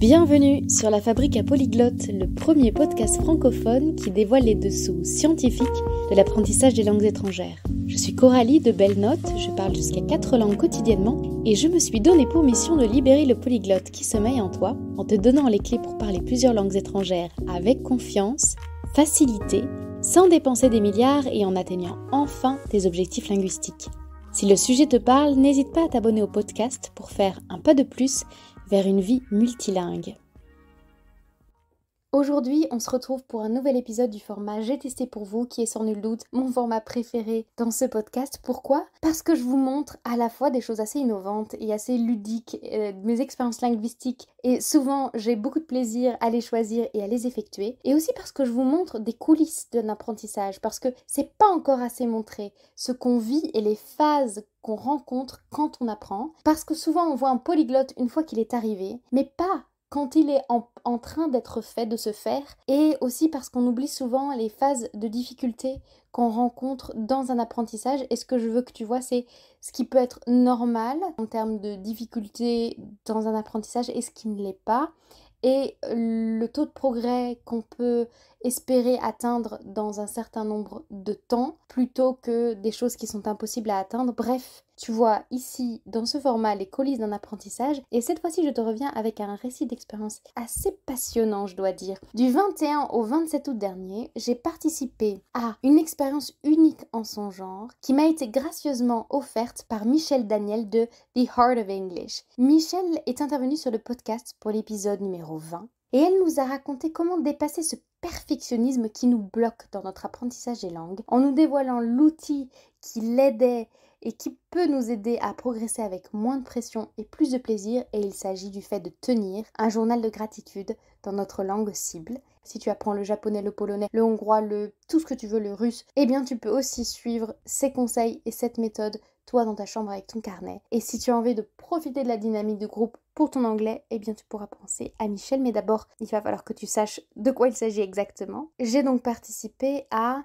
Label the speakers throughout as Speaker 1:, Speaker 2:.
Speaker 1: Bienvenue sur La Fabrique à Polyglotte, le premier podcast francophone qui dévoile les dessous scientifiques de l'apprentissage des langues étrangères. Je suis Coralie de Belle Note, je parle jusqu'à 4 langues quotidiennement et je me suis donné pour mission de libérer le polyglotte qui sommeille en toi en te donnant les clés pour parler plusieurs langues étrangères avec confiance, facilité, sans dépenser des milliards et en atteignant enfin tes objectifs linguistiques. Si le sujet te parle, n'hésite pas à t'abonner au podcast pour faire un pas de plus vers une vie multilingue. Aujourd'hui, on se retrouve pour un nouvel épisode du format J'ai testé pour vous, qui est sans nul doute mon format préféré dans ce podcast. Pourquoi Parce que je vous montre à la fois des choses assez innovantes et assez ludiques, euh, de mes expériences linguistiques, et souvent j'ai beaucoup de plaisir à les choisir et à les effectuer. Et aussi parce que je vous montre des coulisses d'un apprentissage, parce que c'est pas encore assez montré ce qu'on vit et les phases qu'on rencontre quand on apprend, parce que souvent on voit un polyglotte une fois qu'il est arrivé, mais pas quand il est en, train d'être fait, de se faire, et aussi parce qu'on oublie souvent les phases de difficulté qu'on rencontre dans un apprentissage. Et ce que je veux que tu vois, c'est ce qui peut être normal en termes de difficulté dans un apprentissage et ce qui ne l'est pas. Et le taux de progrès qu'on peut espérer atteindre dans un certain nombre de temps, plutôt que des choses qui sont impossibles à atteindre. Bref, tu vois ici dans ce format les coulisses d'un apprentissage et cette fois-ci je te reviens avec un récit d'expérience assez passionnant je dois dire. Du 21 au 27 août dernier, j'ai participé à une expérience unique en son genre qui m'a été gracieusement offerte par Michel Daniel de The Heart of English. Michel est intervenue sur le podcast pour l'épisode numéro 20 et elle nous a raconté comment dépasser ce perfectionnisme qui nous bloque dans notre apprentissage des langues, en nous dévoilant l'outil qui l'aidait et qui peut nous aider à progresser avec moins de pression et plus de plaisir, et il s'agit du fait de tenir un journal de gratitude dans notre langue cible. Si tu apprends le japonais, le polonais, le hongrois, le tout ce que tu veux, le russe, eh bien tu peux aussi suivre ces conseils et cette méthode toi dans ta chambre avec ton carnet. Et si tu as envie de profiter de la dynamique du groupe pour ton anglais, eh bien tu pourras penser à Michel, mais d'abord il va falloir que tu saches de quoi il s'agit exactement. J'ai donc participé à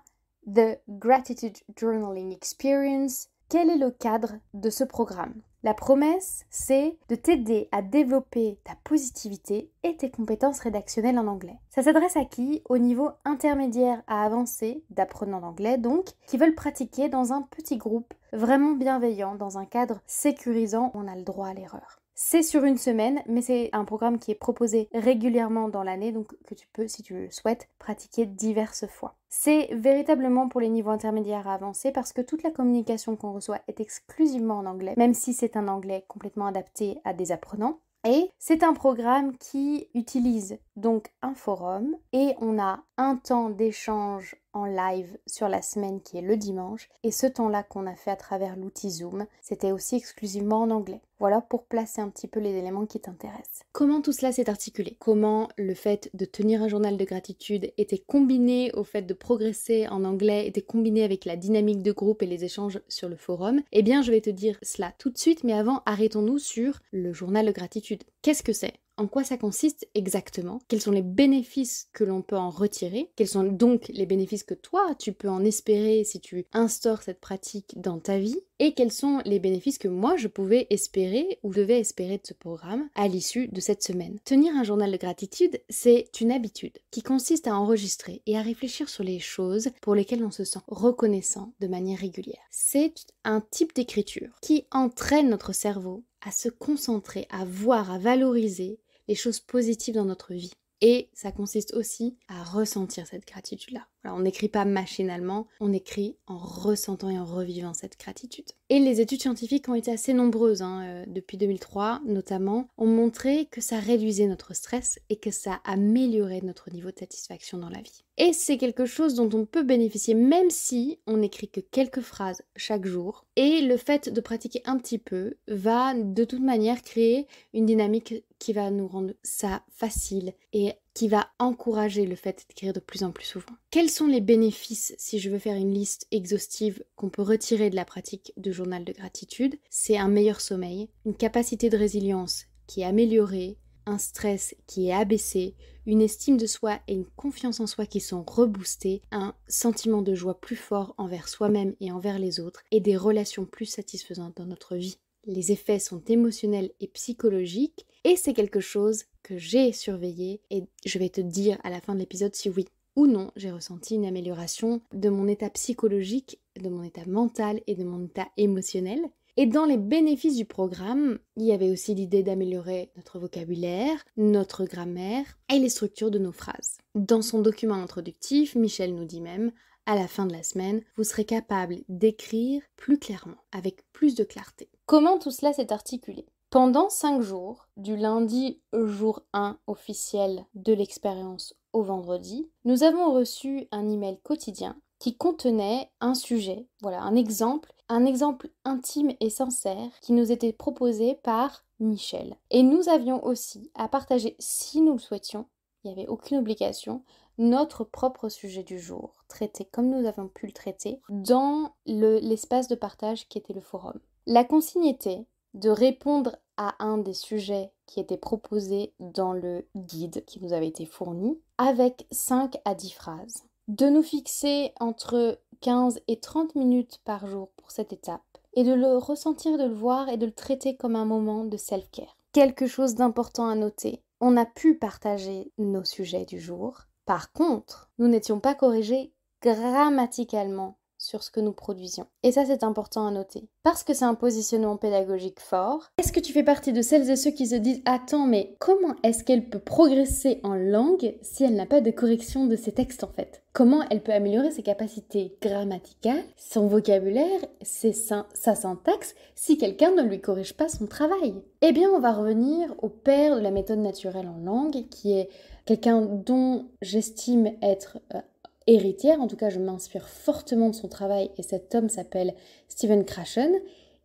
Speaker 1: The Gratitude Journaling Experience. Quel est le cadre de ce programme la promesse, c'est de t'aider à développer ta positivité et tes compétences rédactionnelles en anglais. Ça s'adresse à qui Au niveau intermédiaire à avancé d'apprenants d'anglais donc, qui veulent pratiquer dans un petit groupe vraiment bienveillant, dans un cadre sécurisant, on a le droit à l'erreur. C'est sur une semaine, mais c'est un programme qui est proposé régulièrement dans l'année, donc que tu peux, si tu le souhaites, pratiquer diverses fois. C'est véritablement pour les niveaux intermédiaires à avancer parce que toute la communication qu'on reçoit est exclusivement en anglais, même si c'est un anglais complètement adapté à des apprenants. Et c'est un programme qui utilise donc un forum et on a un temps d'échange en live sur la semaine qui est le dimanche. Et ce temps-là qu'on a fait à travers l'outil Zoom, c'était aussi exclusivement en anglais. Voilà pour placer un petit peu les éléments qui t'intéressent. Comment tout cela s'est articulé Comment le fait de tenir un journal de gratitude était combiné au fait de progresser en anglais, était combiné avec la dynamique de groupe et les échanges sur le forum Eh bien, je vais te dire cela tout de suite, mais avant, arrêtons-nous sur le journal de gratitude. Qu'est-ce que c'est en quoi ça consiste exactement, quels sont les bénéfices que l'on peut en retirer, quels sont donc les bénéfices que toi tu peux en espérer si tu instaures cette pratique dans ta vie, et quels sont les bénéfices que moi je pouvais espérer ou devais espérer de ce programme à l'issue de cette semaine. Tenir un journal de gratitude, c'est une habitude qui consiste à enregistrer et à réfléchir sur les choses pour lesquelles on se sent reconnaissant de manière régulière. C'est un type d'écriture qui entraîne notre cerveau à se concentrer, à voir, à valoriser les choses positives dans notre vie. Et ça consiste aussi à ressentir cette gratitude-là on n'écrit pas machinalement, on écrit en ressentant et en revivant cette gratitude. Et les études scientifiques ont été assez nombreuses, hein, euh, depuis 2003 notamment, ont montré que ça réduisait notre stress et que ça améliorait notre niveau de satisfaction dans la vie. Et c'est quelque chose dont on peut bénéficier même si on n'écrit que quelques phrases chaque jour. Et le fait de pratiquer un petit peu va de toute manière créer une dynamique qui va nous rendre ça facile et qui va encourager le fait d'écrire de plus en plus souvent. Quels sont les bénéfices si je veux faire une liste exhaustive qu'on peut retirer de la pratique du journal de gratitude C'est un meilleur sommeil, une capacité de résilience qui est améliorée, un stress qui est abaissé, une estime de soi et une confiance en soi qui sont reboostées, un sentiment de joie plus fort envers soi-même et envers les autres, et des relations plus satisfaisantes dans notre vie. Les effets sont émotionnels et psychologiques, et c'est quelque chose que j'ai surveillé, et je vais te dire à la fin de l'épisode si oui ou non j'ai ressenti une amélioration de mon état psychologique, de mon état mental et de mon état émotionnel. Et dans les bénéfices du programme, il y avait aussi l'idée d'améliorer notre vocabulaire, notre grammaire et les structures de nos phrases. Dans son document introductif, Michel nous dit même à la fin de la semaine, vous serez capable d'écrire plus clairement, avec plus de clarté. Comment tout cela s'est articulé Pendant cinq jours, du lundi jour 1 officiel de l'expérience au vendredi, nous avons reçu un email quotidien qui contenait un sujet, voilà, un exemple, un exemple intime et sincère qui nous était proposé par Michel. Et nous avions aussi à partager, si nous le souhaitions, il n'y avait aucune obligation, notre propre sujet du jour, traité comme nous avons pu le traiter, dans l'espace de partage qui était le forum. La consigne était de répondre à un des sujets qui était proposé dans le guide qui nous avait été fourni avec 5 à 10 phrases, de nous fixer entre 15 et 30 minutes par jour pour cette étape et de le ressentir, de le voir et de le traiter comme un moment de self-care. Quelque chose d'important à noter, on a pu partager nos sujets du jour. Par contre, nous n'étions pas corrigés grammaticalement sur ce que nous produisions. Et ça, c'est important à noter. Parce que c'est un positionnement pédagogique fort. Est-ce que tu fais partie de celles et ceux qui se disent Attends, mais comment est-ce qu'elle peut progresser en langue si elle n'a pas de correction de ses textes en fait Comment elle peut améliorer ses capacités grammaticales, son vocabulaire, sa syntaxe, si quelqu'un ne lui corrige pas son travail Eh bien, on va revenir au père de la méthode naturelle en langue, qui est quelqu'un dont j'estime être euh, héritière. En tout cas, je m'inspire fortement de son travail et cet homme s'appelle Stephen Krashen.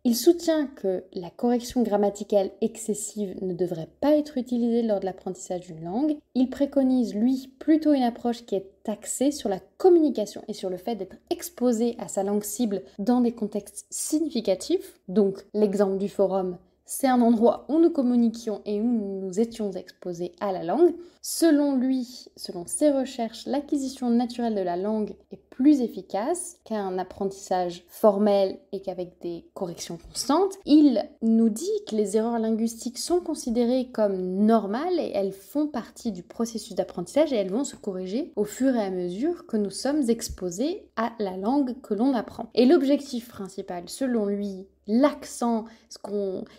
Speaker 1: Il soutient que la correction grammaticale excessive ne devrait pas être utilisée lors de l'apprentissage d'une langue. Il préconise, lui, plutôt une approche qui est axée sur la communication et sur le fait d'être exposé à sa langue cible dans des contextes significatifs. Donc l'exemple du forum, c'est un endroit où nous communiquions et où nous étions exposés à la langue. Selon lui, selon ses recherches, l'acquisition naturelle de la langue est plus efficace qu'un apprentissage formel et qu'avec des corrections constantes. Il nous dit que les erreurs linguistiques sont considérées comme normales et elles font partie du processus d'apprentissage et elles vont se corriger au fur et à mesure que nous sommes exposés à la langue que l'on apprend. Et l'objectif principal, selon lui, l'accent, ce,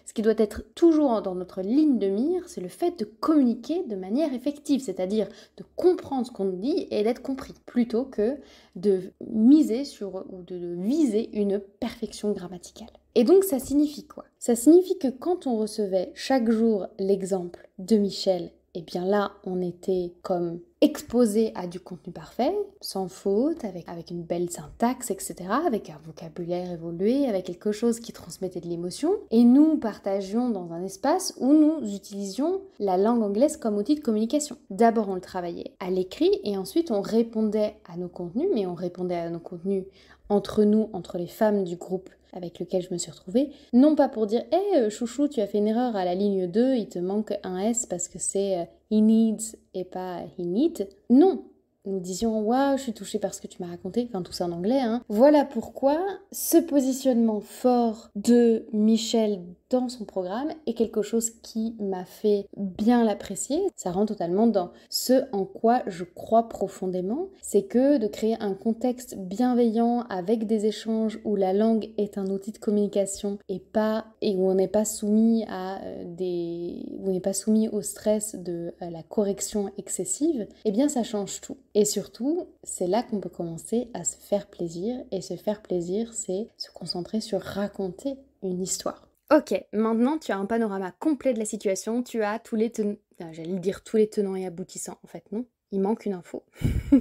Speaker 1: ce qui doit être toujours dans notre ligne de mire, c'est le fait de communiquer de manière effective, c'est-à-dire de comprendre ce qu'on dit et d'être compris, plutôt que de miser sur ou de, de viser une perfection grammaticale. Et donc ça signifie quoi Ça signifie que quand on recevait chaque jour l'exemple de Michel et eh bien là, on était comme exposé à du contenu parfait, sans faute, avec, avec une belle syntaxe, etc., avec un vocabulaire évolué, avec quelque chose qui transmettait de l'émotion. Et nous partagions dans un espace où nous utilisions la langue anglaise comme outil de communication. D'abord, on le travaillait à l'écrit et ensuite, on répondait à nos contenus, mais on répondait à nos contenus entre nous, entre les femmes du groupe avec lequel je me suis retrouvée, non pas pour dire Hé euh, chouchou, tu as fait une erreur à la ligne 2, il te manque un S parce que c'est euh, he needs et pas euh, he need. Non, nous disions Waouh, je suis touchée par ce que tu m'as raconté, enfin tout ça en anglais. Hein. Voilà pourquoi ce positionnement fort de Michel dans son programme est quelque chose qui m'a fait bien l'apprécier. Ça rentre totalement dans ce en quoi je crois profondément. C'est que de créer un contexte bienveillant avec des échanges où la langue est un outil de communication et pas et où on n'est pas soumis à euh, des où on n'est pas soumis au stress de euh, la correction excessive, eh bien ça change tout. Et surtout, c'est là qu'on peut commencer à se faire plaisir et se faire plaisir, c'est se concentrer sur raconter une histoire. Ok, maintenant tu as un panorama complet de la situation, tu as tous les tenants, j'allais dire tous les tenants et aboutissants en fait, non, il manque une info.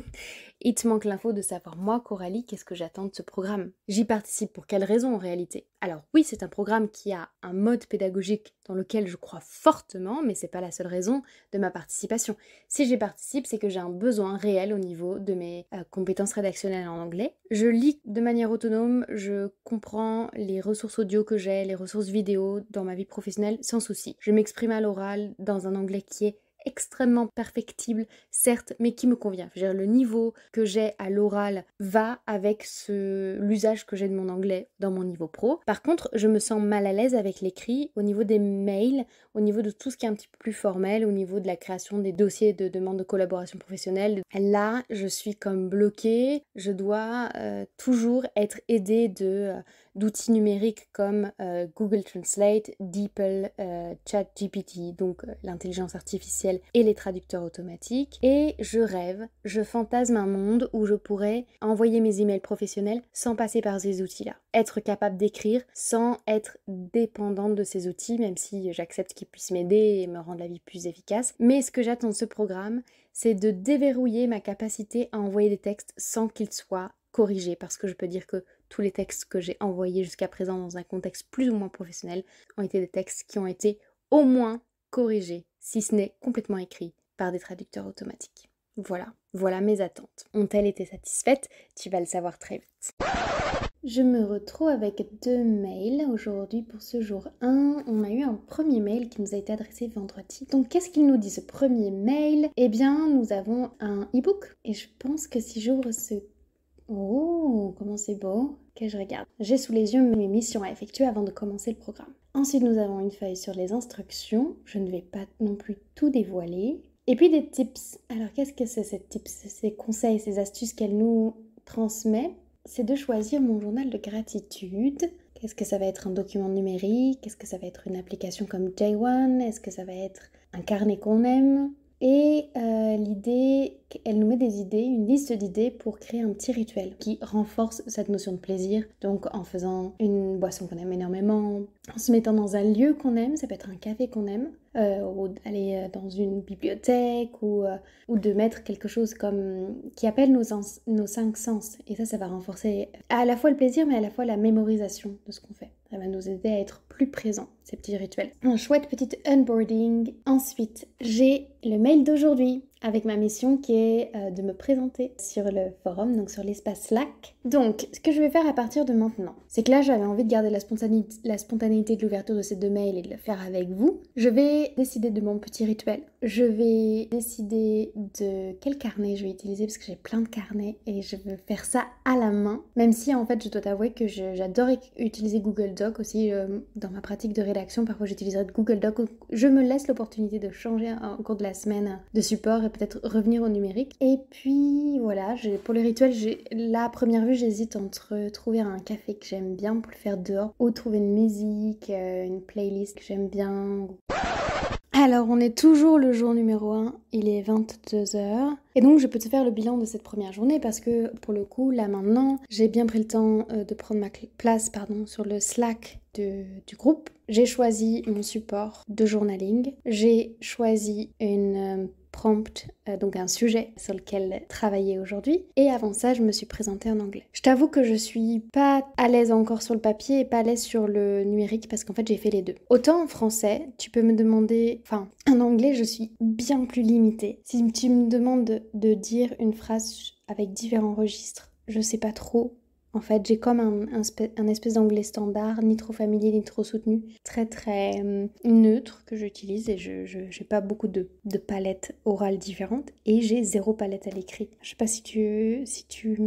Speaker 1: Il te manque l'info de savoir moi, Coralie, qu'est-ce que j'attends de ce programme. J'y participe pour quelle raison en réalité Alors oui, c'est un programme qui a un mode pédagogique dans lequel je crois fortement, mais c'est pas la seule raison de ma participation. Si j'y participe, c'est que j'ai un besoin réel au niveau de mes euh, compétences rédactionnelles en anglais. Je lis de manière autonome, je comprends les ressources audio que j'ai, les ressources vidéo dans ma vie professionnelle sans souci. Je m'exprime à l'oral dans un anglais qui est extrêmement perfectible, certes, mais qui me convient. le niveau que j'ai à l'oral va avec ce... l'usage que j'ai de mon anglais dans mon niveau pro. Par contre, je me sens mal à l'aise avec l'écrit au niveau des mails, au niveau de tout ce qui est un petit peu plus formel, au niveau de la création des dossiers de demande de collaboration professionnelle. Là, je suis comme bloquée, je dois euh, toujours être aidée de... Euh, d'outils numériques comme euh, Google Translate, DeepL, ChatGPT, donc l'intelligence artificielle et les traducteurs automatiques. Et je rêve, je fantasme un monde où je pourrais envoyer mes emails professionnels sans passer par ces outils-là. Être capable d'écrire sans être dépendante de ces outils, même si j'accepte qu'ils puissent m'aider et me rendre la vie plus efficace. Mais ce que j'attends de ce programme, c'est de déverrouiller ma capacité à envoyer des textes sans qu'ils soient corrigés, parce que je peux dire que tous les textes que j'ai envoyés jusqu'à présent dans un contexte plus ou moins professionnel ont été des textes qui ont été au moins corrigés si ce n'est complètement écrit par des traducteurs automatiques. Voilà, voilà mes attentes. Ont-elles été satisfaites Tu vas le savoir très vite. Je me retrouve avec deux mails aujourd'hui pour ce jour 1. On a eu un premier mail qui nous a été adressé vendredi. Donc qu'est-ce qu'il nous dit ce premier mail Eh bien, nous avons un e-book et je pense que si j'ouvre ce... Oh, comment c'est beau que je regarde. J'ai sous les yeux mes missions à effectuer avant de commencer le programme. Ensuite, nous avons une feuille sur les instructions. Je ne vais pas non plus tout dévoiler. Et puis des tips. Alors, qu'est-ce que c'est ces tips, ces conseils, ces astuces qu'elle nous transmet C'est de choisir mon journal de gratitude. Qu'est-ce que ça va être un document numérique Est-ce que ça va être une application comme J1 Est-ce que ça va être un carnet qu'on aime et euh, l'idée, elle nous met des idées, une liste d'idées pour créer un petit rituel qui renforce cette notion de plaisir. Donc en faisant une boisson qu'on aime énormément, en se mettant dans un lieu qu'on aime, ça peut être un café qu'on aime, euh, ou d'aller euh, dans une bibliothèque, ou, ou de mettre quelque chose comme qui appelle nos, nos cinq sens. Et ça, ça va renforcer à la fois le plaisir, mais à la fois la mémorisation de ce qu'on fait. Ça va nous aider à être plus présents, ces petits rituels. Un chouette petit onboarding. Ensuite, j'ai le mail d'aujourd'hui avec ma mission qui est euh, de me présenter sur le forum, donc sur l'espace Slack. Donc, ce que je vais faire à partir de maintenant, c'est que là, j'avais envie de garder la, la spontanéité de l'ouverture de ces deux mails et de le faire avec vous. Je vais décider de mon petit rituel. Je vais décider de quel carnet je vais utiliser parce que j'ai plein de carnets et je veux faire ça à la main. Même si, en fait, je dois t'avouer que j'adore utiliser Google Doc aussi euh, dans ma pratique de rédaction. Parfois, j'utiliserai Google Doc. Je me laisse l'opportunité de changer en cours de la semaine de support et peut-être revenir au numérique. Et puis voilà, pour le rituel, j'ai la première vue, j'hésite entre trouver un café que j'aime bien pour le faire dehors ou trouver une musique, euh, une playlist que j'aime bien. Alors, on est toujours le jour numéro 1, il est 22h. Et donc, je peux te faire le bilan de cette première journée parce que, pour le coup, là maintenant, j'ai bien pris le temps euh, de prendre ma place pardon, sur le Slack du groupe. J'ai choisi mon support de journaling. J'ai choisi une euh, prompt, euh, donc un sujet sur lequel travailler aujourd'hui. Et avant ça, je me suis présentée en anglais. Je t'avoue que je suis pas à l'aise encore sur le papier et pas à l'aise sur le numérique parce qu'en fait j'ai fait les deux. Autant en français, tu peux me demander, enfin en anglais je suis bien plus limitée. Si tu me demandes de, de dire une phrase avec différents registres, je sais pas trop en fait, j'ai comme un, un, espèce d'anglais standard, ni trop familier, ni trop soutenu, très très euh, neutre que j'utilise et je n'ai pas beaucoup de, palettes orales différentes et j'ai zéro palette à l'écrit. Je sais pas si tu, si tu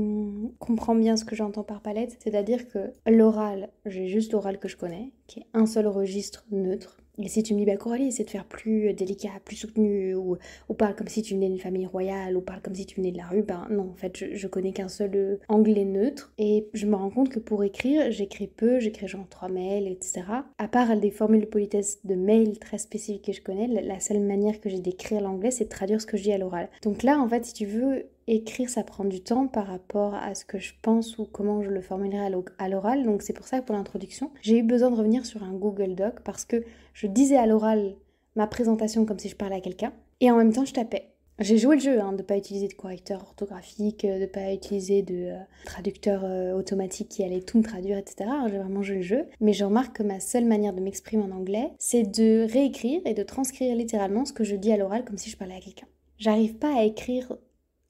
Speaker 1: comprends bien ce que j'entends par palette, c'est-à-dire que l'oral, j'ai juste l'oral que je connais, qui est un seul registre neutre et si tu me dis, bah Coralie, essaie de faire plus euh, délicat, plus soutenu, ou, ou parle comme si tu venais d'une famille royale, ou parle comme si tu venais de la rue, ben non, en fait, je, je connais qu'un seul euh, anglais neutre, et je me rends compte que pour écrire, j'écris peu, j'écris genre trois mails, etc. À part des formules de politesse de mail très spécifiques que je connais, la seule manière que j'ai d'écrire l'anglais, c'est de traduire ce que je dis à l'oral. Donc là, en fait, si tu veux, écrire, ça prend du temps par rapport à ce que je pense ou comment je le formulerai à l'oral. Donc c'est pour ça que pour l'introduction, j'ai eu besoin de revenir sur un Google Doc parce que je disais à l'oral ma présentation comme si je parlais à quelqu'un, et en même temps je tapais. J'ai joué le jeu, hein, de ne pas utiliser de correcteur orthographique, euh, de ne pas utiliser de euh, traducteur euh, automatique qui allait tout me traduire, etc. J'ai vraiment joué le jeu. Mais je remarque que ma seule manière de m'exprimer en anglais, c'est de réécrire et de transcrire littéralement ce que je dis à l'oral comme si je parlais à quelqu'un. J'arrive pas à écrire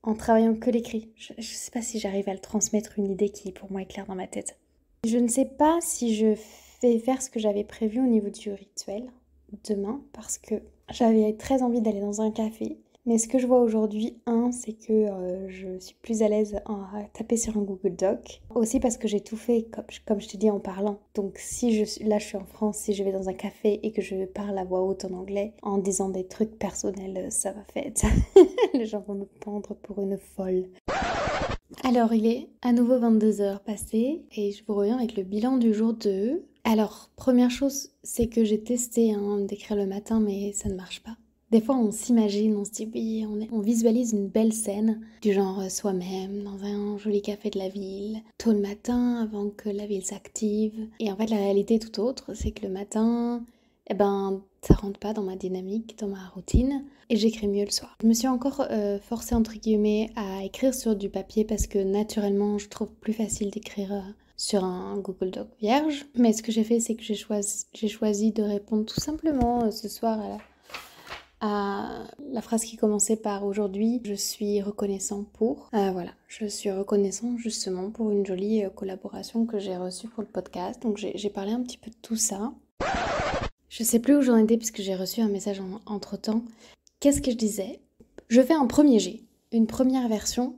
Speaker 1: en travaillant que l'écrit. Je, ne sais pas si j'arrive à le transmettre une idée qui pour moi est claire dans ma tête. Je ne sais pas si je faire ce que j'avais prévu au niveau du rituel demain parce que j'avais très envie d'aller dans un café. Mais ce que je vois aujourd'hui, un, c'est que euh, je suis plus à l'aise à taper sur un Google Doc. Aussi parce que j'ai tout fait, comme, comme je te dis, en parlant. Donc si je, suis là je suis en France, si je vais dans un café et que je parle à voix haute en anglais, en disant des trucs personnels, ça va faire. Les gens vont me pendre pour une folle. Alors, il est à nouveau 22h passées et je vous reviens avec le bilan du jour 2. Alors, première chose, c'est que j'ai testé hein, d'écrire le matin, mais ça ne marche pas. Des fois, on s'imagine, on se dit on, on, visualise une belle scène, du genre euh, soi-même, dans un joli café de la ville, tôt le matin, avant que la ville s'active. Et en fait, la réalité est tout autre, c'est que le matin, eh ben, ça rentre pas dans ma dynamique, dans ma routine, et j'écris mieux le soir. Je me suis encore euh, forcée, entre guillemets, à écrire sur du papier parce que naturellement, je trouve plus facile d'écrire euh, sur un Google Doc vierge. Mais ce que j'ai fait, c'est que j'ai choisi, de répondre tout simplement euh, ce soir à la, phrase qui commençait par aujourd'hui, je suis reconnaissant pour. Euh, voilà, je suis reconnaissant justement pour une jolie collaboration que j'ai reçue pour le podcast. Donc j'ai parlé un petit peu de tout ça. Je sais plus où j'en étais puisque j'ai reçu un message entre temps. Qu'est-ce que je disais Je fais un premier G, une première version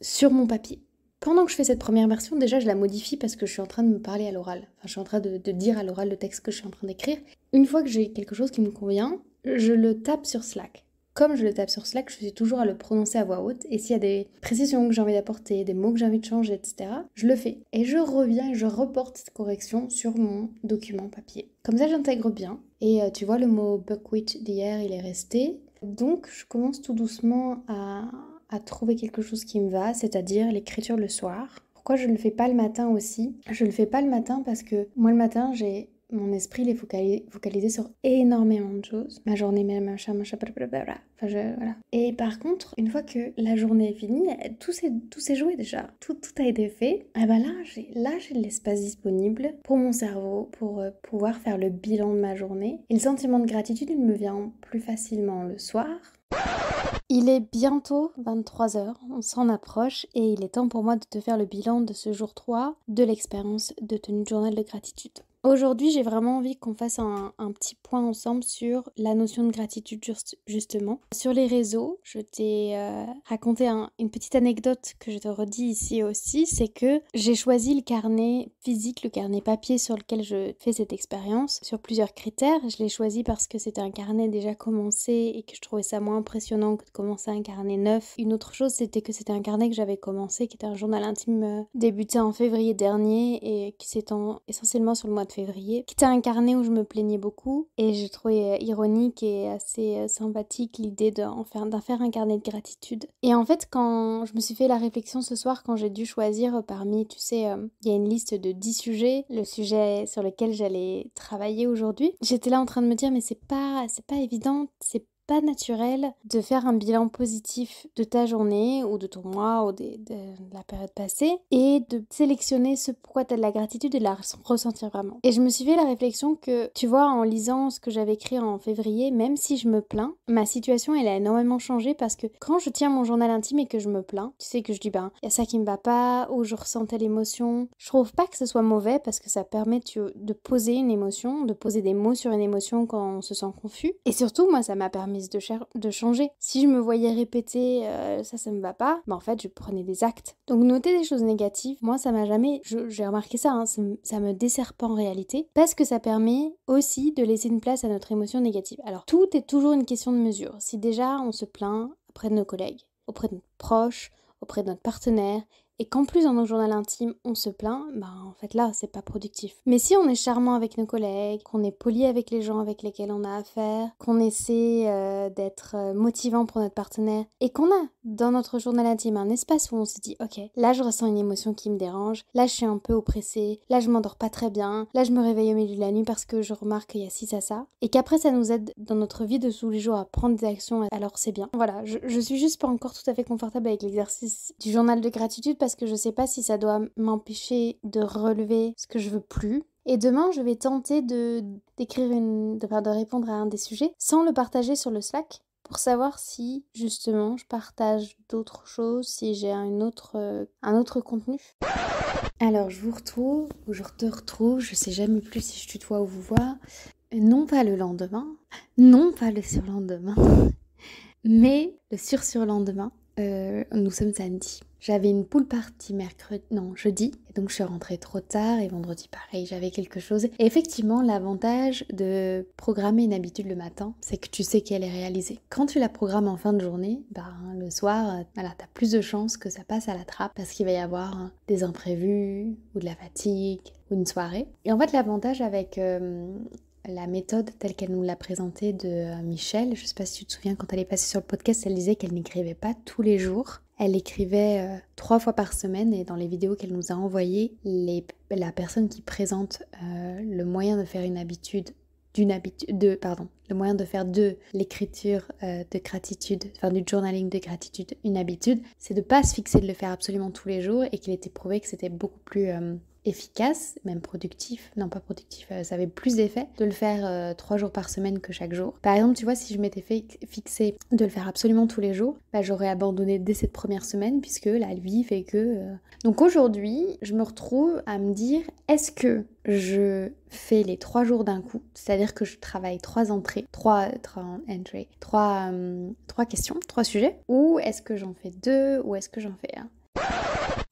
Speaker 1: sur mon papier. Pendant que je fais cette première version, déjà je la modifie parce que je suis en train de me parler à l'oral. Enfin, je suis en train de dire à l'oral le texte que je suis en train d'écrire. Une fois que j'ai quelque chose qui me convient, je le tape sur Slack comme je le tape sur Slack, je suis toujours à le prononcer à voix haute. Et s'il y a des précisions que j'ai envie d'apporter, des mots que j'ai envie de changer, etc., je le fais. Et je reviens et je reporte cette correction sur mon document papier. Comme ça, j'intègre bien. Et euh, tu vois, le mot buckwheat d'hier, il est resté. Donc, je commence tout doucement à, à trouver quelque chose qui me va, c'est-à-dire l'écriture le soir. Pourquoi je ne le fais pas le matin aussi Je ne le fais pas le matin parce que moi le matin j'ai mon esprit les focalisé, sur énormément de choses. Ma journée, mes machins, machin, blablabla. Enfin, je, voilà. Et par contre, une fois que la journée est finie, tout s'est, tout s'est joué déjà. Tout, tout a été fait. Et ah ben bah là, j'ai, là, de l'espace disponible pour mon cerveau, pour euh, pouvoir faire le bilan de ma journée. Et le sentiment de gratitude, il me vient plus facilement le soir. Il est bientôt 23h, on s'en approche et il est temps pour moi de te faire le bilan de ce jour 3 de l'expérience de tenue de journal de gratitude. Aujourd'hui, j'ai vraiment envie qu'on fasse un, petit point ensemble sur la notion de gratitude, justement. Sur les réseaux, je t'ai euh, raconté une petite anecdote que je te redis ici aussi, c'est que j'ai choisi le carnet physique, le carnet papier sur lequel je fais cette expérience, sur plusieurs critères. Je l'ai choisi parce que c'était un carnet déjà commencé et que je trouvais ça moins impressionnant que de commencer un carnet neuf. Une autre chose, c'était que c'était un carnet que j'avais commencé, qui était un journal intime euh, débuté en février dernier et qui s'étend essentiellement sur le mois de février, qui était un carnet où je me plaignais beaucoup. Et j'ai trouvé euh, ironique et assez euh, sympathique l'idée d'en faire, faire un carnet de gratitude. Et en fait, quand je me suis fait la réflexion ce soir, quand j'ai dû choisir euh, parmi, tu sais, il y a une liste de 10 sujets, le sujet sur lequel j'allais travailler aujourd'hui, j'étais là en train de me dire, mais c'est pas, c'est pas évident, c'est naturel de faire un bilan positif de ta journée ou de ton mois ou de, la période passée et de sélectionner ce pourquoi tu as de la gratitude et de la ressentir vraiment. Et je me suis fait la réflexion que, tu vois, en lisant ce que j'avais écrit en février, même si je me plains, ma situation elle a énormément changé parce que quand je tiens mon journal intime et que je me plains, tu sais que je dis ben, il y a ça qui me va pas ou je ressens telle émotion, je trouve pas que ce soit mauvais parce que ça permet de poser une émotion, de poser des mots sur une émotion quand on se sent confus. Et surtout, moi, ça m'a permis de, changer. Si je me voyais répéter euh, ça, ça me va pas, Mais bah, en fait, je prenais des actes. Donc noter des choses négatives, moi, ça m'a jamais. J'ai remarqué ça, hein, ça, me dessert pas en réalité, parce que ça permet aussi de laisser une place à notre émotion négative. Alors tout est toujours une question de mesure. Si déjà on se plaint auprès de nos collègues, auprès de nos proches, auprès de notre partenaire, et qu'en plus dans nos journaux intimes on se plaint, bah en fait là c'est pas productif. Mais si on est charmant avec nos collègues, qu'on est poli avec les gens avec lesquels on a affaire, qu'on essaie euh, d'être euh, motivant pour notre partenaire et qu'on a dans notre journal intime un espace où on se dit ok là je ressens une émotion qui me dérange, là je suis un peu oppressée, là je m'endors pas très bien, là je me réveille au milieu de la nuit parce que je remarque qu'il y a ci ça ça et qu'après ça nous aide dans notre vie de tous les jours à prendre des actions alors c'est bien. Voilà, je, suis juste pas encore tout à fait confortable avec l'exercice du journal de gratitude parce parce que je sais pas si ça doit m'empêcher de relever ce que je veux plus. Et demain, je vais tenter de d'écrire de, répondre à un des sujets sans le partager sur le Slack pour savoir si justement je partage d'autres choses, si j'ai un autre euh, un autre contenu. Alors, je vous retrouve ou je te retrouve, je sais jamais plus si je tutoie ou vous vois. Non pas le lendemain, non pas le surlendemain, mais le sur-surlendemain. Euh, nous sommes samedi. J'avais une poule partie mercredi, non jeudi, donc je suis rentrée trop tard et vendredi pareil, j'avais quelque chose. Et effectivement, l'avantage de programmer une habitude le matin, c'est que tu sais qu'elle est réalisée. Quand tu la programmes en fin de journée, ben, le soir, euh, tu as plus de chances que ça passe à la trappe parce qu'il va y avoir hein, des imprévus ou de la fatigue ou une soirée. Et en fait, l'avantage avec euh, la méthode telle qu'elle nous l'a présentée de euh, Michel. Je ne sais pas si tu te souviens, quand elle est passée sur le podcast, elle disait qu'elle n'écrivait pas tous les jours. Elle écrivait euh, trois fois par semaine et dans les vidéos qu'elle nous a envoyées, la personne qui présente euh, le moyen de faire une habitude d'une habitude, de, pardon, le moyen de faire deux l'écriture euh, de gratitude, enfin du journaling de gratitude, une habitude, c'est de pas se fixer de le faire absolument tous les jours et qu'il était prouvé que c'était beaucoup plus efficace, même productif, non pas productif, euh, ça avait plus d'effet de le faire euh, trois jours par semaine que chaque jour. Par exemple, tu vois, si je m'étais fait fixer de le faire absolument tous les jours, bah, j'aurais abandonné dès cette première semaine puisque la vie fait que. Euh. Donc aujourd'hui, je me retrouve à me dire est-ce que je fais les trois jours d'un coup, c'est-à-dire que je travaille trois entrées, trois, trois questions, trois sujets, ou est-ce que j'en fais deux, ou est-ce que j'en fais un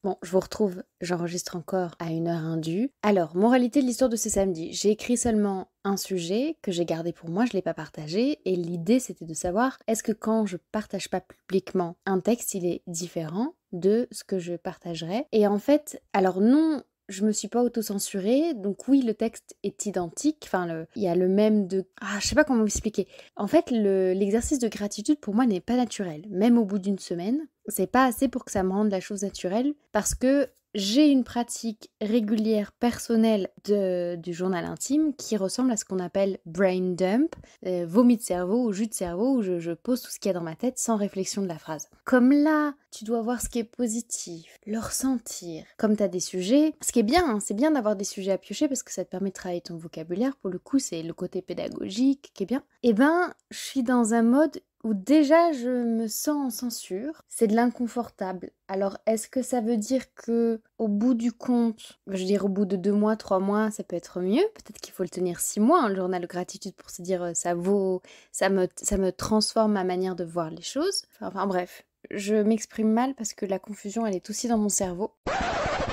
Speaker 1: Bon, je vous retrouve, j'enregistre encore à une heure indue. Alors, moralité de l'histoire de ce samedi. J'ai écrit seulement un sujet que j'ai gardé pour moi, je ne l'ai pas partagé, et l'idée c'était de savoir est-ce que quand je partage pas publiquement un texte, il est différent de ce que je partagerais Et en fait, alors non, je me suis pas auto-censurée. Donc oui, le texte est identique. Enfin, il y a le même de... Ah, je sais pas comment expliquer. En fait, l'exercice de gratitude, pour moi, n'est pas naturel. Même au bout d'une semaine, c'est pas assez pour que ça me rende la chose naturelle. Parce que j'ai une pratique régulière personnelle de, du journal intime qui ressemble à ce qu'on appelle brain dump, euh, vomi de cerveau ou jus de cerveau où je, pose tout ce qu'il y a dans ma tête sans réflexion de la phrase. Comme là, tu dois voir ce qui est positif, le ressentir. Comme tu as des sujets, ce qui est bien, hein, c'est bien d'avoir des sujets à piocher parce que ça te permet de travailler ton vocabulaire. Pour le coup, c'est le côté pédagogique qui est bien. Et eh ben, je suis dans un mode où déjà je me sens en censure, c'est de l'inconfortable. Alors est-ce que ça veut dire que au bout du compte, bah, je veux dire au bout de deux mois, trois mois, ça peut être mieux Peut-être qu'il faut le tenir six mois, hein, le journal de gratitude pour se dire euh, ça vaut, ça me, ça me transforme ma manière de voir les choses. enfin bref, je m'exprime mal parce que la confusion, elle est aussi dans mon cerveau.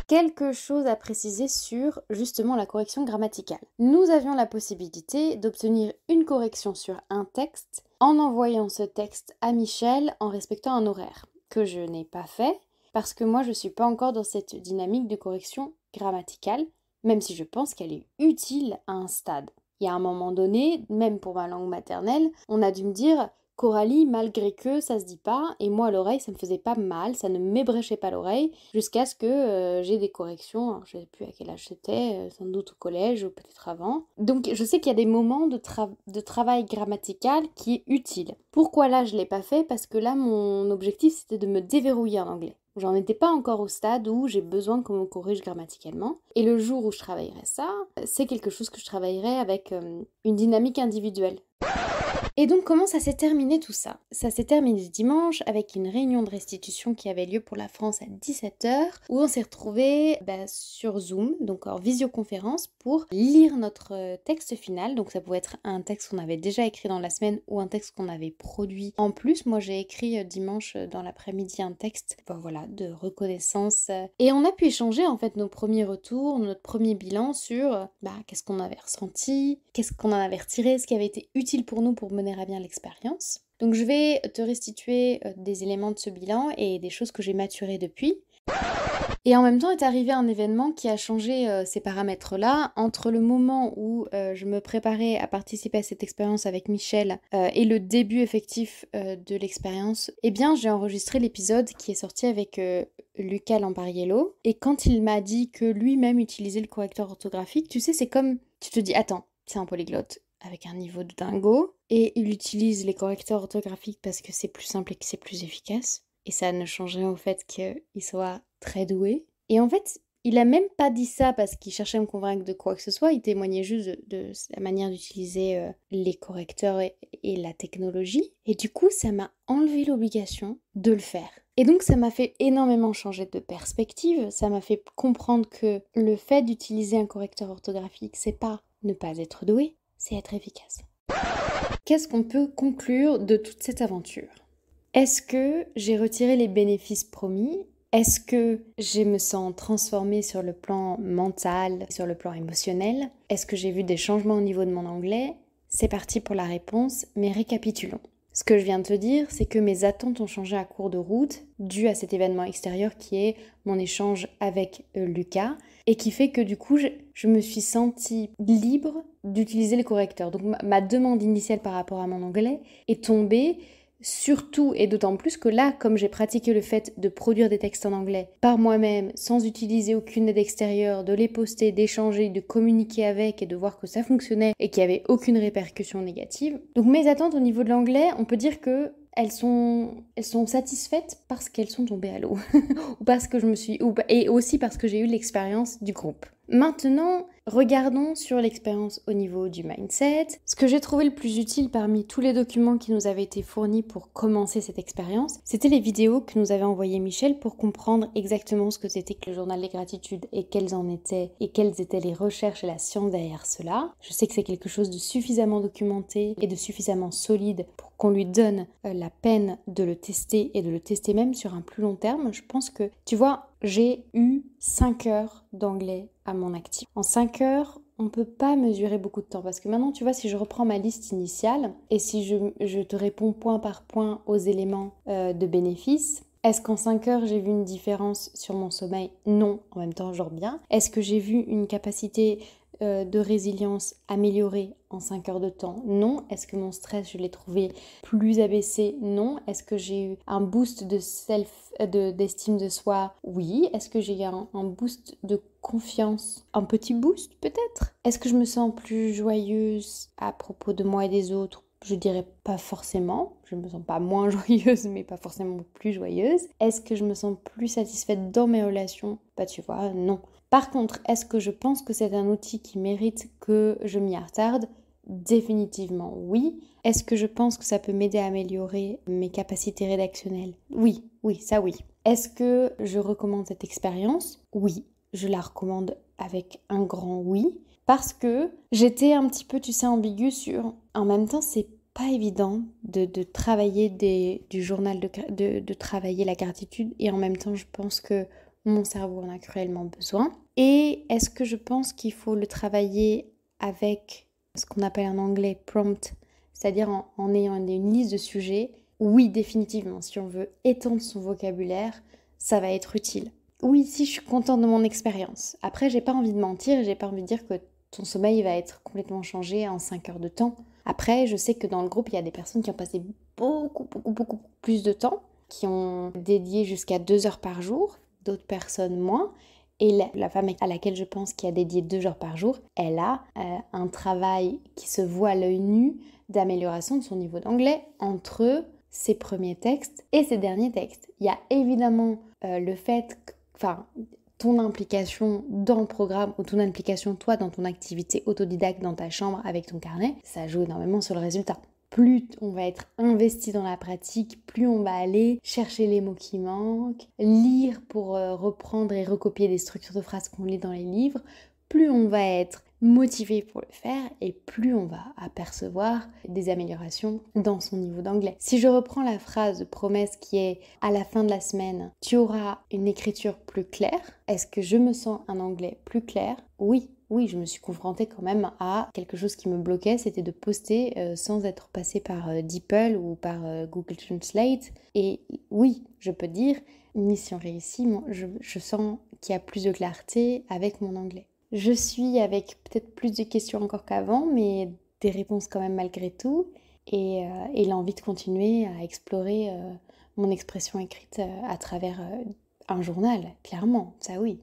Speaker 1: Quelque chose à préciser sur justement la correction grammaticale. Nous avions la possibilité d'obtenir une correction sur un texte en envoyant ce texte à Michel en respectant un horaire, que je n'ai pas fait parce que moi je ne suis pas encore dans cette dynamique de correction grammaticale, même si je pense qu'elle est utile à un stade. Il y a un moment donné, même pour ma langue maternelle, on a dû me dire Coralie, malgré que ça se dit pas, et moi l'oreille ça me faisait pas mal, ça ne m'ébréchait pas l'oreille, jusqu'à ce que euh, j'ai des corrections, je sais plus à quel âge c'était, euh, sans doute au collège ou peut-être avant. Donc je sais qu'il y a des moments de, travail grammatical qui est utile. Pourquoi là je l'ai pas fait Parce que là mon objectif c'était de me déverrouiller en anglais. J'en étais pas encore au stade où j'ai besoin qu'on me corrige grammaticalement. Et le jour où je travaillerai ça, c'est quelque chose que je travaillerai avec euh, une dynamique individuelle. Et donc comment ça s'est terminé tout ça Ça s'est terminé dimanche avec une réunion de restitution qui avait lieu pour la France à 17h où on s'est retrouvé bah, sur Zoom, donc en visioconférence, pour lire notre euh, texte final. Donc ça pouvait être un texte qu'on avait déjà écrit dans la semaine ou un texte qu'on avait produit en plus. Moi j'ai écrit euh, dimanche euh, dans l'après-midi un texte bah, voilà, de reconnaissance. Et on a pu échanger en fait nos premiers retours, notre premier bilan sur bah, qu'est-ce qu'on avait ressenti, qu'est-ce qu'on en avait retiré, ce qui avait été utile pour nous pour mener bien l'expérience. Donc je vais te restituer euh, des éléments de ce bilan et des choses que j'ai maturées depuis. Et en même temps est arrivé un événement qui a changé euh, ces paramètres-là. Entre le moment où euh, je me préparais à participer à cette expérience avec Michel et le début effectif de l'expérience, eh bien j'ai enregistré l'épisode qui est sorti avec Lucas Lampariello. Et quand il m'a dit que lui-même utilisait le correcteur orthographique, tu sais, c'est comme tu te dis, attends, c'est un polyglotte avec un niveau de dingo. Et il utilise les correcteurs orthographiques parce que c'est plus simple et que c'est plus efficace. Et ça ne change rien au fait qu'il soit très doué. Et en fait, il a même pas dit ça parce qu'il cherchait à me convaincre de quoi que ce soit. Il témoignait juste de, la manière d'utiliser euh, les correcteurs et, et, la technologie. Et du coup, ça m'a enlevé l'obligation de le faire. Et donc, ça m'a fait énormément changer de perspective. Ça m'a fait comprendre que le fait d'utiliser un correcteur orthographique, c'est pas ne pas être doué, c'est être efficace. Qu'est-ce qu'on peut conclure de toute cette aventure Est-ce que j'ai retiré les bénéfices promis Est-ce que je me sens transformée sur le plan mental, sur le plan émotionnel Est-ce que j'ai vu des changements au niveau de mon anglais C'est parti pour la réponse, mais récapitulons. Ce que je viens de te dire, c'est que mes attentes ont changé à court de route, dû à cet événement extérieur qui est mon échange avec euh, Lucas, et qui fait que du coup, je, me suis sentie libre d'utiliser le correcteur. Donc ma demande initiale par rapport à mon anglais est tombée Surtout et d'autant plus que là, comme j'ai pratiqué le fait de produire des textes en anglais par moi-même, sans utiliser aucune aide extérieure, de les poster, d'échanger, de communiquer avec et de voir que ça fonctionnait et qu'il n'y avait aucune répercussion négative. Donc mes attentes au niveau de l'anglais, on peut dire que sont, elles sont satisfaites parce qu'elles sont tombées à l'eau ou parce que je me suis et aussi parce que j'ai eu l'expérience du groupe. Maintenant, regardons sur l'expérience au niveau du mindset. Ce que j'ai trouvé le plus utile parmi tous les documents qui nous avaient été fournis pour commencer cette expérience, c'était les vidéos que nous avait envoyées Michel pour comprendre exactement ce que c'était que le journal des gratitudes et quelles en étaient et quelles étaient les recherches et la science derrière cela. Je sais que c'est quelque chose de suffisamment documenté et de suffisamment solide pour qu'on lui donne euh, la peine de le tester et de le tester même sur un plus long terme. Je pense que, tu vois, j'ai eu 5 heures d'anglais à mon actif. En 5 heures, on ne peut pas mesurer beaucoup de temps parce que maintenant, tu vois, si je reprends ma liste initiale et si je, te réponds point par point aux éléments euh, de bénéfice, est-ce qu'en 5 heures, j'ai vu une différence sur mon sommeil Non, en même temps, genre bien. Est-ce que j'ai vu une capacité euh, de résilience améliorée en 5 heures de temps Non. Est-ce que mon stress, je l'ai trouvé plus abaissé Non. Est-ce que j'ai eu un boost de self, euh, d'estime de, soi Oui. Est-ce que j'ai eu un, boost de confiance Un petit boost peut-être Est-ce que je me sens plus joyeuse à propos de moi et des autres je dirais pas forcément, je me sens pas moins joyeuse, mais pas forcément plus joyeuse. Est-ce que je me sens plus satisfaite dans mes relations Pas bah, tu vois, non. Par contre, est-ce que je pense que c'est un outil qui mérite que je m'y attarde Définitivement oui. Est-ce que je pense que ça peut m'aider à améliorer mes capacités rédactionnelles Oui, oui, ça oui. Est-ce que je recommande cette expérience Oui, je la recommande avec un grand oui. Parce que j'étais un petit peu, tu sais, ambiguë sur... En même temps, c'est pas évident de, travailler des, du journal, de, de, de travailler la gratitude. Et en même temps, je pense que mon cerveau en a cruellement besoin. Et est-ce que je pense qu'il faut le travailler avec ce qu'on appelle en anglais prompt, c'est-à-dire en, ayant une, liste de sujets Oui, définitivement, si on veut étendre son vocabulaire, ça va être utile. Oui, si je suis contente de mon expérience. Après, j'ai pas envie de mentir, j'ai pas envie de dire que ton sommeil va être complètement changé en 5 heures de temps. Après, je sais que dans le groupe, il y a des personnes qui ont passé beaucoup, beaucoup, beaucoup plus de temps, qui ont dédié jusqu'à 2 heures par jour d'autres personnes moins. Et la, femme à laquelle je pense qui a dédié deux heures par jour, elle a euh, un travail qui se voit à l'œil nu d'amélioration de son niveau d'anglais entre ses premiers textes et ses derniers textes. Il y a évidemment euh, le fait, enfin, ton implication dans le programme ou ton implication toi dans ton activité autodidacte dans ta chambre avec ton carnet, ça joue énormément sur le résultat plus on va être investi dans la pratique, plus on va aller chercher les mots qui manquent, lire pour euh, reprendre et recopier des structures de phrases qu'on lit dans les livres, plus on va être motivé pour le faire et plus on va apercevoir des améliorations dans son niveau d'anglais. Si je reprends la phrase promesse qui est à la fin de la semaine, tu auras une écriture plus claire, est-ce que je me sens un anglais plus clair Oui, oui, je me suis confrontée quand même à quelque chose qui me bloquait, c'était de poster euh, sans être passé par euh, DeepL ou par euh, Google Translate. Et oui, je peux dire, mission réussie, je, je sens qu'il y a plus de clarté avec mon anglais. Je suis avec peut-être plus de questions encore qu'avant, mais des réponses quand même malgré tout, et, euh, et l'envie de continuer à explorer mon expression écrite à travers un journal, clairement, ça oui.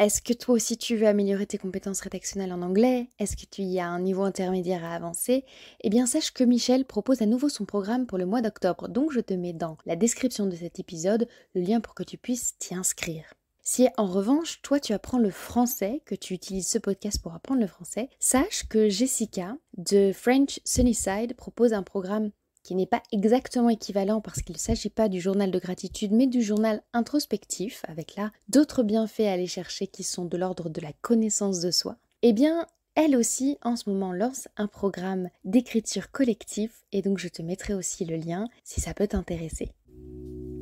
Speaker 1: Est-ce que toi aussi tu veux améliorer tes compétences rédactionnelles en anglais Est-ce que tu y as un niveau intermédiaire à avancer Eh bien sache que Michel propose à nouveau son programme pour le mois d'octobre, donc je te mets dans la description de cet épisode le lien pour que tu puisses t'y inscrire. Si en revanche, toi tu apprends le français, que tu utilises ce podcast pour apprendre le français, sache que Jessica de French Sunnyside propose un programme qui n'est pas exactement équivalent parce qu'il ne s'agit pas du journal de gratitude, mais du journal introspectif, avec là d'autres bienfaits à aller chercher qui sont de l'ordre de la connaissance de soi, eh bien, elle aussi, en ce moment, lance un programme d'écriture collective, et donc je te mettrai aussi le lien si ça peut t'intéresser.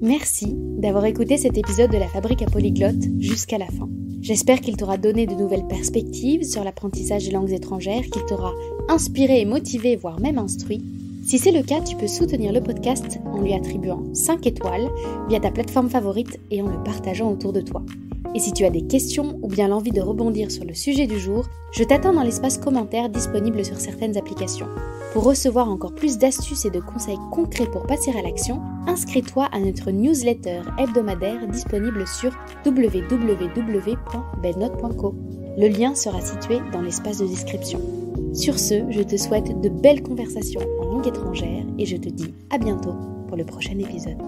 Speaker 1: Merci d'avoir écouté cet épisode de la Fabrique à Polyglotte jusqu'à la fin. J'espère qu'il t'aura donné de nouvelles perspectives sur l'apprentissage des langues étrangères, qu'il t'aura inspiré et motivé, voire même instruit si c'est le cas, tu peux soutenir le podcast en lui attribuant 5 étoiles via ta plateforme favorite et en le partageant autour de toi. Et si tu as des questions ou bien l'envie de rebondir sur le sujet du jour, je t'attends dans l'espace commentaire disponible sur certaines applications. Pour recevoir encore plus d'astuces et de conseils concrets pour passer à l'action, inscris-toi à notre newsletter hebdomadaire disponible sur www.belnote.co. Le lien sera situé dans l'espace de description. Sur ce, je te souhaite de belles conversations en langue étrangère et je te dis à bientôt pour le prochain épisode.